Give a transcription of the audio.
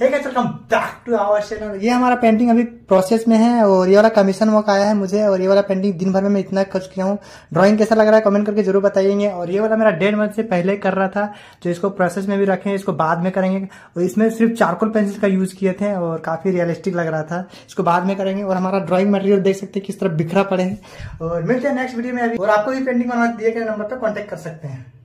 welcome back to our channel ये हमारा painting अभी प्रोसेस में है और ये वाला कमीशन वर्क आया है मुझे और ये वाला पेंटिंग दिन भर में मैं इतना खर्च किया हूँ ड्राइंग कैसा लग रहा है कमेंट करके जरूर बताइएंगे और ये वाला मेरा डेढ़ मंथ से पहले कर रहा था जो इसको प्रोसेस में भी रखें इसको बाद में करेंगे और इसमें सिर्फ चारकोल पेंसिल का यूज किए थे और काफी रियलिस्टिक लग रहा था इसको बाद में करेंगे और हमारा ड्रॉइंग मटेरियल देख सकते हैं किस तरह बिखरा पड़े हैं और मिलते हैं नेक्स्ट वीडियो में अभी और आपको भी पेंटिंग बनाने दिए गए नंबर पर कॉन्टेक्ट कर सकते हैं